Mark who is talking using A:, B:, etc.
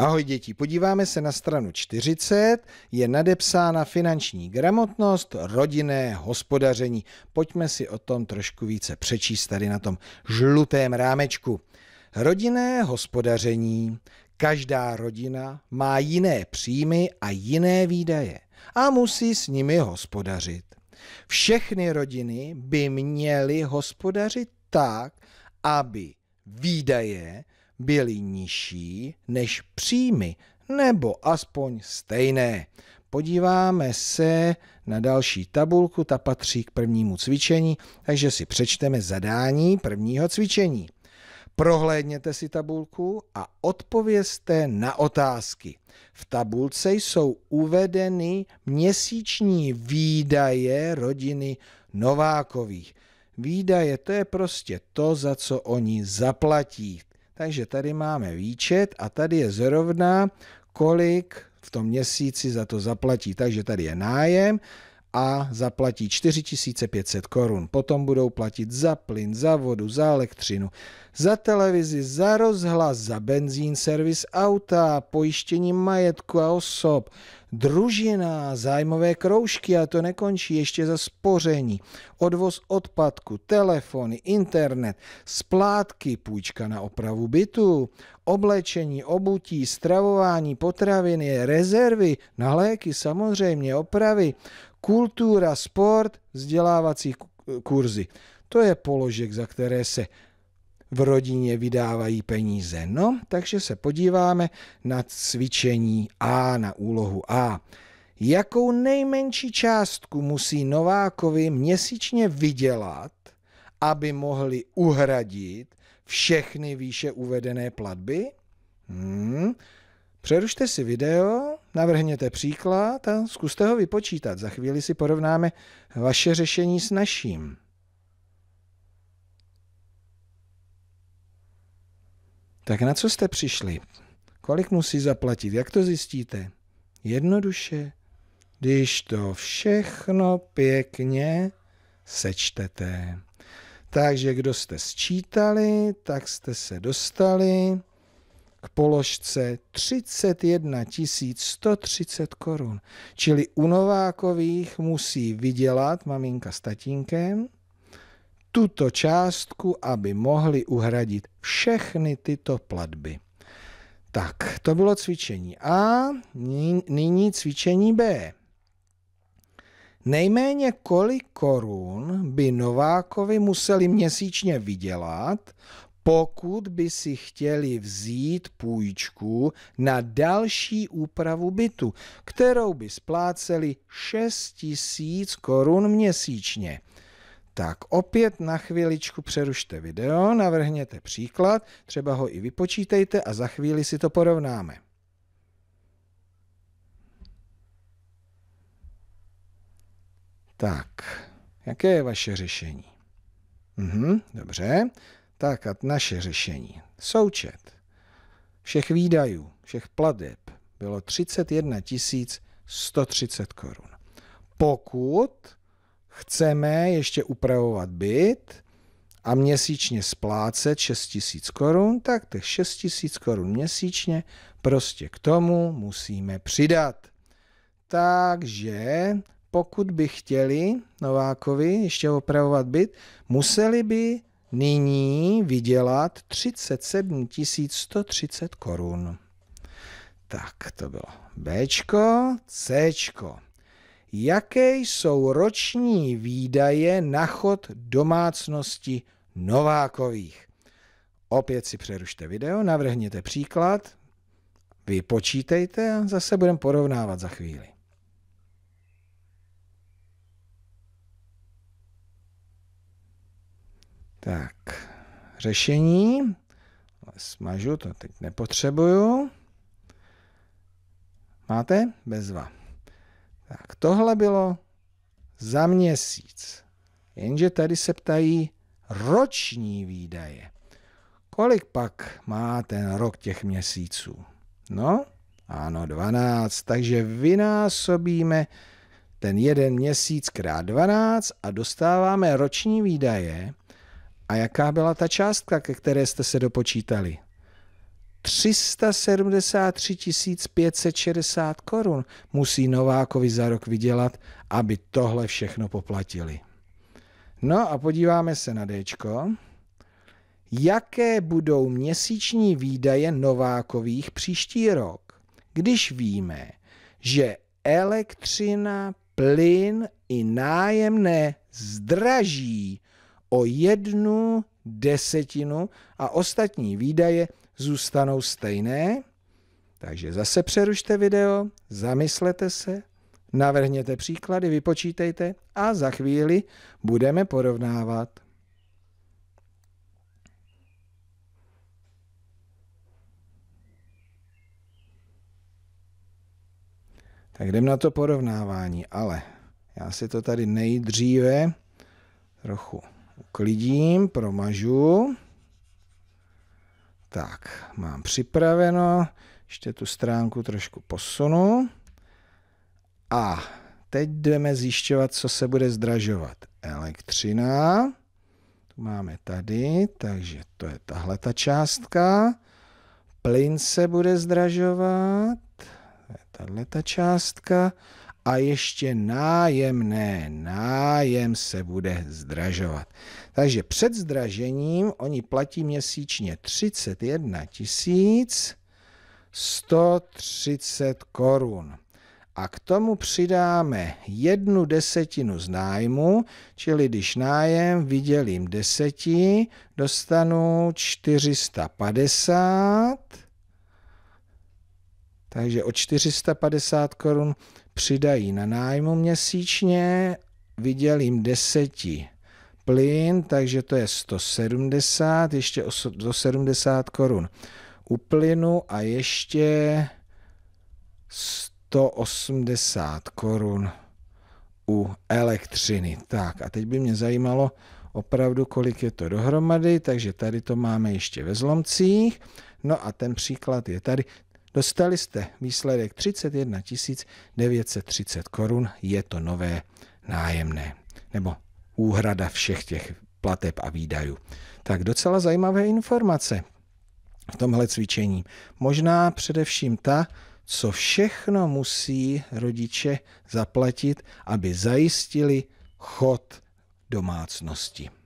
A: Ahoj děti, podíváme se na stranu 40, je nadepsána finanční gramotnost, rodinné hospodaření. Pojďme si o tom trošku více přečíst tady na tom žlutém rámečku. Rodinné hospodaření. Každá rodina má jiné příjmy a jiné výdaje a musí s nimi hospodařit. Všechny rodiny by měly hospodařit tak, aby výdaje byly nižší než příjmy, nebo aspoň stejné. Podíváme se na další tabulku, ta patří k prvnímu cvičení, takže si přečteme zadání prvního cvičení. Prohlédněte si tabulku a odpovězte na otázky. V tabulce jsou uvedeny měsíční výdaje rodiny Novákových. Výdaje to je prostě to, za co oni zaplatí. Takže tady máme výčet a tady je zrovna, kolik v tom měsíci za to zaplatí. Takže tady je nájem, a zaplatí 4500 korun. Potom budou platit za plyn, za vodu, za elektřinu, za televizi, za rozhlas, za benzín, servis auta, pojištění majetku a osob, družina, zájmové kroužky a to nekončí ještě za spoření, odvoz odpadku, telefony, internet, splátky, půjčka na opravu bytu, oblečení, obutí, stravování, potraviny, rezervy, na léky samozřejmě, opravy, kultura, sport, vzdělávací kurzy. To je položek, za které se v rodině vydávají peníze. No, takže se podíváme na cvičení A, na úlohu A. Jakou nejmenší částku musí Novákovi měsíčně vydělat, aby mohli uhradit všechny výše uvedené platby? Hmm. Přerušte si video navrhněte příklad a zkuste ho vypočítat. Za chvíli si porovnáme vaše řešení s naším. Tak na co jste přišli? Kolik musí zaplatit? Jak to zjistíte? Jednoduše, když to všechno pěkně sečtete. Takže kdo jste sčítali, tak jste se dostali k položce 31 130 korun. Čili u Novákových musí vydělat maminka s tatínkem tuto částku, aby mohli uhradit všechny tyto platby. Tak, to bylo cvičení A, nyní cvičení B. Nejméně kolik korun by Novákovi museli měsíčně vydělat, pokud by si chtěli vzít půjčku na další úpravu bytu, kterou by spláceli 6 tisíc korun měsíčně. Tak opět na chviličku přerušte video, navrhněte příklad, třeba ho i vypočítejte a za chvíli si to porovnáme. Tak, jaké je vaše řešení? Mhm, dobře, tak a naše řešení. Součet všech výdajů, všech plateb bylo 31 130 korun. Pokud chceme ještě upravovat byt a měsíčně splácet 6 000 korun, tak těch 6 000 korun měsíčně prostě k tomu musíme přidat. Takže pokud by chtěli Novákovi ještě opravovat byt, museli by nyní vydělat 37 130 korun. Tak to bylo Bčko, Cčko. Jaké jsou roční výdaje na chod domácnosti Novákových? Opět si přerušte video, navrhněte příklad, vypočítejte a zase budeme porovnávat za chvíli. Tak, řešení. Smažu, to teď nepotřebuju. Máte? Bezva. Tak tohle bylo za měsíc. Jenže tady se ptají roční výdaje. Kolik pak má ten rok těch měsíců? No, ano, 12. Takže vynásobíme ten jeden měsíc krát 12 a dostáváme roční výdaje, a jaká byla ta částka, ke které jste se dopočítali? 373 560 korun musí Novákovi za rok vydělat, aby tohle všechno poplatili. No a podíváme se na Dčko. Jaké budou měsíční výdaje Novákových příští rok, když víme, že elektřina, plyn i nájemné zdraží o jednu desetinu a ostatní výdaje zůstanou stejné. Takže zase přerušte video, zamyslete se, navrhněte příklady, vypočítejte a za chvíli budeme porovnávat. Tak jdem na to porovnávání, ale já si to tady nejdříve trochu uklidím, promažu. Tak, mám připraveno, ještě tu stránku trošku posunu. A teď jdeme zjišťovat, co se bude zdražovat. Elektřina, tu máme tady, takže to je tahle ta částka. Plyn se bude zdražovat, to je tahle ta částka a ještě nájemné, nájem se bude zdražovat. Takže před zdražením oni platí měsíčně 31 130 korun. A k tomu přidáme jednu desetinu z nájmu, čili když nájem vydělím deseti, dostanu 450 takže o 450 korun přidají na nájmu měsíčně, vydělím 10 plyn, takže to je 170, ještě o 170 korun u plynu a ještě 180 korun u elektřiny. Tak a teď by mě zajímalo opravdu, kolik je to dohromady, takže tady to máme ještě ve zlomcích. No a ten příklad je tady Dostali jste výsledek 31 930 korun, je to nové nájemné, nebo úhrada všech těch plateb a výdajů. Tak docela zajímavé informace v tomhle cvičení. Možná především ta, co všechno musí rodiče zaplatit, aby zajistili chod domácnosti.